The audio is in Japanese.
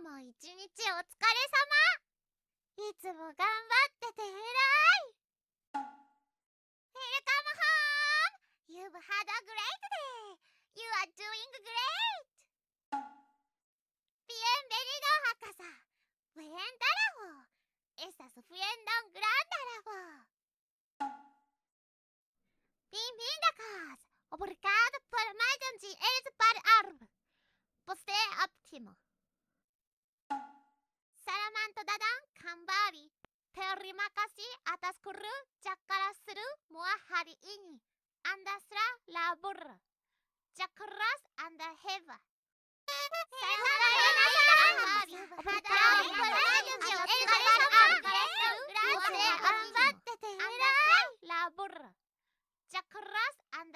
も一日お疲れ様いつも頑張ってて偉いウェルカムホーン、!You've had a great day!You are doing great! ピエンベリドハカサ、ウェンダラホーエサスフエンドングランダラホービンビンダカーズオブリカードパルマイドンジエルズパルアルブポステアプティモ kadang kembali. Terima kasih atas kru cakra seru mua hari ini. Anda serah labur. Cakras Anda heva. Cakras